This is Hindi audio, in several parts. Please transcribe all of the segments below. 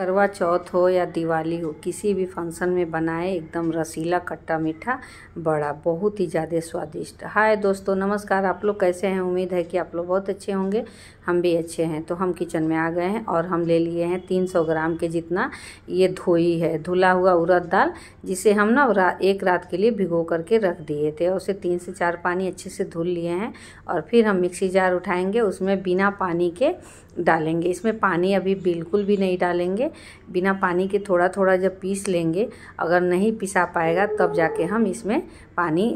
करवा चौथ हो या दिवाली हो किसी भी फंक्शन में बनाए एकदम रसीला खट्टा मीठा बड़ा बहुत ही ज़्यादा स्वादिष्ट हाय दोस्तों नमस्कार आप लोग कैसे हैं उम्मीद है कि आप लोग बहुत अच्छे होंगे हम भी अच्छे हैं तो हम किचन में आ गए हैं और हम ले लिए हैं तीन सौ ग्राम के जितना ये धोई है धुला हुआ उड़द दाल जिसे हम ना रा, एक रात के लिए भिगो करके रख दिए थे और उसे तीन से चार पानी अच्छे से धुल लिए हैं और फिर हम मिक्सी जार उठाएंगे उसमें बिना पानी के डालेंगे इसमें पानी अभी बिल्कुल भी नहीं डालेंगे बिना पानी के थोड़ा थोड़ा जब पीस लेंगे अगर नहीं पिसा पाएगा तब जाके हम इसमें पानी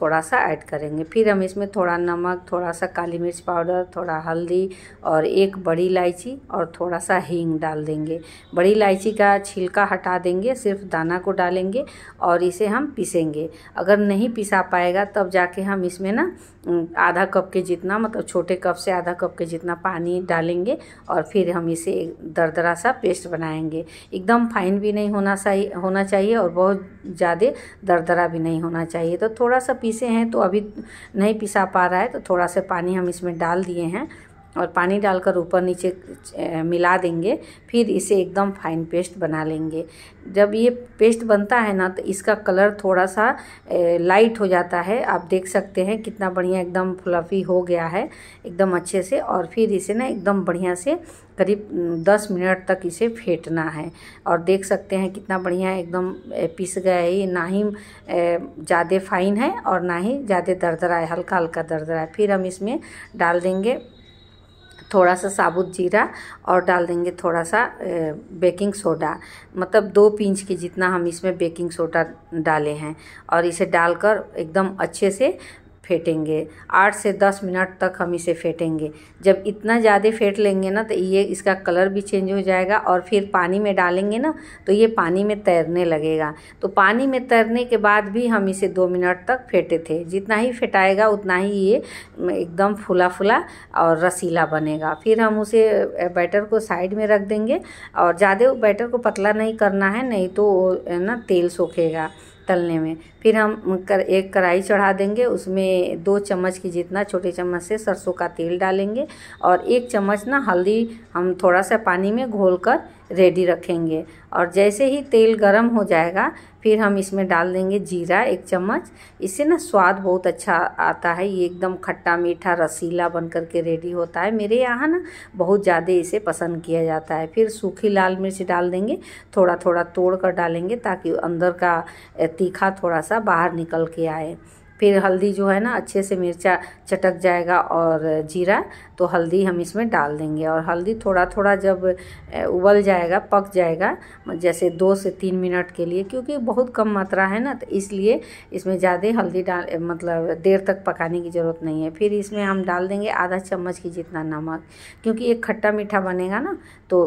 थोड़ा सा ऐड करेंगे फिर हम इसमें थोड़ा नमक थोड़ा सा काली मिर्च पाउडर थोड़ा हल्दी इलायची और एक बड़ी इलायची और थोड़ा सा हींग डाल देंगे बड़ी इलायची का छिलका हटा देंगे सिर्फ दाना को डालेंगे और इसे हम पीसेंगे अगर नहीं पिसा पाएगा तब जाके हम इसमें ना आधा कप के जितना मतलब छोटे कप से आधा कप के जितना पानी डालेंगे और फिर हम इसे दरदरा सा पेस्ट बनाएंगे एकदम फाइन भी नहीं होना चाहिए होना चाहिए और बहुत ज़्यादा दरदरा भी नहीं होना चाहिए तो थोड़ा सा पीसे हैं तो अभी नहीं पिसा पा रहा है तो थोड़ा सा पानी हम इसमें डाल दिए हैं और पानी डालकर ऊपर नीचे मिला देंगे फिर इसे एकदम फाइन पेस्ट बना लेंगे जब ये पेस्ट बनता है ना तो इसका कलर थोड़ा सा लाइट हो जाता है आप देख सकते हैं कितना बढ़िया एकदम फ्लफ़ी हो गया है एकदम अच्छे से और फिर इसे ना एकदम बढ़िया से करीब दस मिनट तक इसे फेंटना है और देख सकते हैं कितना बढ़िया एकदम पिस गया है ना ही ज़्यादा फाइन है और ना ही ज़्यादा दरदरा है हल्का हल्का दरदरा है फिर हम इसमें डाल देंगे थोड़ा सा साबुत जीरा और डाल देंगे थोड़ा सा बेकिंग सोडा मतलब दो पिंच के जितना हम इसमें बेकिंग सोडा डाले हैं और इसे डालकर एकदम अच्छे से फेंटेंगे आठ से दस मिनट तक हम इसे फेंटेंगे जब इतना ज़्यादा फेंट लेंगे ना तो ये इसका कलर भी चेंज हो जाएगा और फिर पानी में डालेंगे ना तो ये पानी में तैरने लगेगा तो पानी में तैरने के बाद भी हम इसे दो मिनट तक फेंटे थे जितना ही फेंटाएगा उतना ही ये एकदम फुला फुला और रसीला बनेगा फिर हम उसे बैटर को साइड में रख देंगे और ज़्यादा बैटर को पतला नहीं करना है नहीं तो ना तेल सोखेगा तलने में फिर हम कर एक कढ़ाई चढ़ा देंगे उसमें दो चम्मच की जितना छोटे चम्मच से सरसों का तेल डालेंगे और एक चम्मच ना हल्दी हम थोड़ा सा पानी में घोल कर रेडी रखेंगे और जैसे ही तेल गर्म हो जाएगा फिर हम इसमें डाल देंगे जीरा एक चम्मच इससे ना स्वाद बहुत अच्छा आता है ये एकदम खट्टा मीठा रसीला बन कर के रेडी होता है मेरे यहाँ ना बहुत ज़्यादा इसे पसंद किया जाता है फिर सूखी लाल मिर्च डाल देंगे थोड़ा थोड़ा तोड़ कर डालेंगे ताकि अंदर का तीखा थोड़ा सा बाहर निकल के आए फिर हल्दी जो है ना अच्छे से मिर्चा चटक जाएगा और जीरा तो हल्दी हम इसमें डाल देंगे और हल्दी थोड़ा थोड़ा जब उबल जाएगा पक जाएगा जैसे दो से तीन मिनट के लिए क्योंकि बहुत कम मात्रा है ना तो इसलिए इसमें ज़्यादा हल्दी डाल मतलब देर तक पकाने की ज़रूरत नहीं है फिर इसमें हम डाल देंगे आधा चम्मच की जितना नमक क्योंकि एक खट्टा मीठा बनेगा ना तो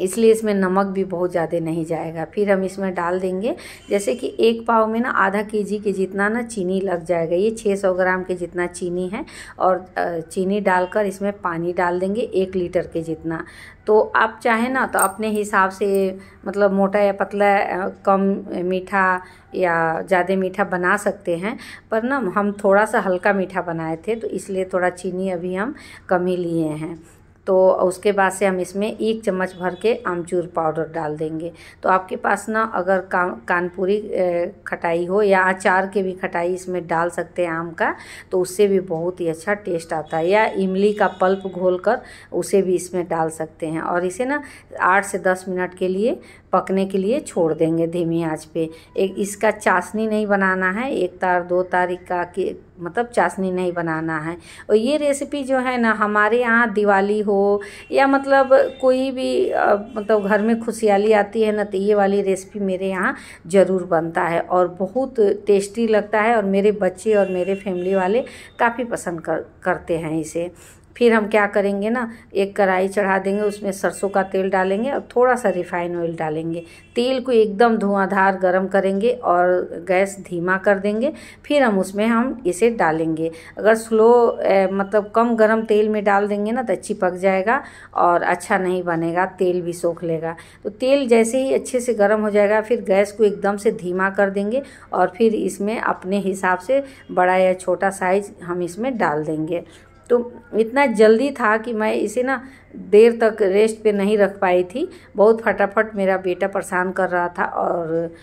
इसलिए इसमें नमक भी बहुत ज़्यादा नहीं जाएगा फिर हम इसमें डाल देंगे जैसे कि एक पाव में ना आधा केजी के जितना ना चीनी लग जाएगा ये 600 ग्राम के जितना चीनी है और चीनी डालकर इसमें पानी डाल देंगे एक लीटर के जितना तो आप चाहें ना तो अपने हिसाब से मतलब मोटा या पतला कम मीठा या ज़्यादा मीठा बना सकते हैं पर ना हम थोड़ा सा हल्का मीठा बनाए थे तो इसलिए थोड़ा चीनी अभी हम कम ही लिए हैं तो उसके बाद से हम इसमें एक चम्मच भर के आमचूर पाउडर डाल देंगे तो आपके पास ना अगर का कानपुरी खटाई हो या अचार के भी खटाई इसमें डाल सकते हैं आम का तो उससे भी बहुत ही अच्छा टेस्ट आता है या इमली का पल्प घोल कर उसे भी इसमें डाल सकते हैं और इसे ना आठ से दस मिनट के लिए पकने के लिए छोड़ देंगे धीमी आँच पे एक इसका चाशनी नहीं बनाना है एक तार दो तारीख का मतलब चाशनी नहीं बनाना है और ये रेसिपी जो है ना हमारे यहाँ दिवाली हो या मतलब कोई भी मतलब घर में खुशहाली आती है ना तो ये वाली रेसिपी मेरे यहाँ ज़रूर बनता है और बहुत टेस्टी लगता है और मेरे बच्चे और मेरे फैमिली वाले काफ़ी पसंद कर, करते हैं इसे फिर हम क्या करेंगे ना एक कढ़ाई चढ़ा देंगे उसमें सरसों का तेल डालेंगे और थोड़ा सा रिफाइन ऑयल डालेंगे तेल को एकदम धुआंधार गर्म करेंगे और गैस धीमा कर देंगे फिर हम उसमें हम इसे डालेंगे अगर स्लो ए, मतलब कम गर्म तेल में डाल देंगे ना तो अच्छी पक जाएगा और अच्छा नहीं बनेगा तेल भी सोख लेगा तो तेल जैसे ही अच्छे से गर्म हो जाएगा फिर गैस को एकदम से धीमा कर देंगे और फिर इसमें अपने हिसाब से बड़ा या छोटा साइज हम इसमें डाल देंगे तो इतना जल्दी था कि मैं इसे ना देर तक रेस्ट पे नहीं रख पाई थी बहुत फटाफट मेरा बेटा परेशान कर रहा था और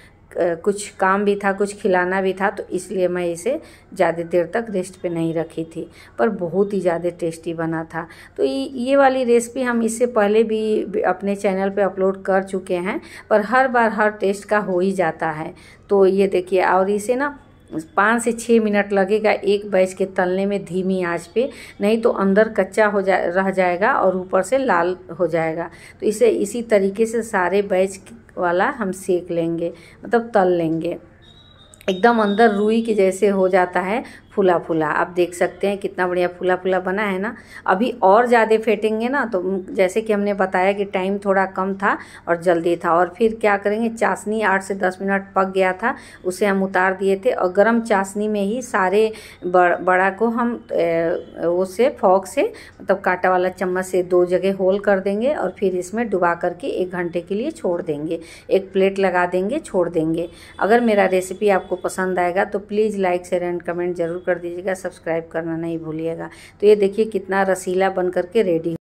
कुछ काम भी था कुछ खिलाना भी था तो इसलिए मैं इसे ज़्यादा देर तक रेस्ट पे नहीं रखी थी पर बहुत ही ज़्यादा टेस्टी बना था तो ये वाली रेसिपी हम इससे पहले भी अपने चैनल पे अपलोड कर चुके हैं पर हर बार हर टेस्ट का हो ही जाता है तो ये देखिए और इसे ना पाँच से छः मिनट लगेगा एक बैच के तलने में धीमी आंच पे नहीं तो अंदर कच्चा हो जा रह जाएगा और ऊपर से लाल हो जाएगा तो इसे इसी तरीके से सारे बैच वाला हम सेक लेंगे मतलब तल लेंगे एकदम अंदर रुई के जैसे हो जाता है फूला फूला आप देख सकते हैं कितना बढ़िया फूला फूला बना है ना अभी और ज़्यादा फेंटेंगे ना तो जैसे कि हमने बताया कि टाइम थोड़ा कम था और जल्दी था और फिर क्या करेंगे चाशनी आठ से दस मिनट पक गया था उसे हम उतार दिए थे और गर्म चाशनी में ही सारे बड़, बड़ा को हम से फॉक से मतलब कांटा वाला चम्मच से दो जगह होल कर देंगे और फिर इसमें डुबा करके एक घंटे के लिए छोड़ देंगे एक प्लेट लगा देंगे छोड़ देंगे अगर मेरा रेसिपी आपको पसंद आएगा तो please like share and comment ज़रूर ज़रूर कर दीजिएगा सब्सक्राइब करना नहीं भूलिएगा तो ये देखिए कितना रसीला बन करके रेडी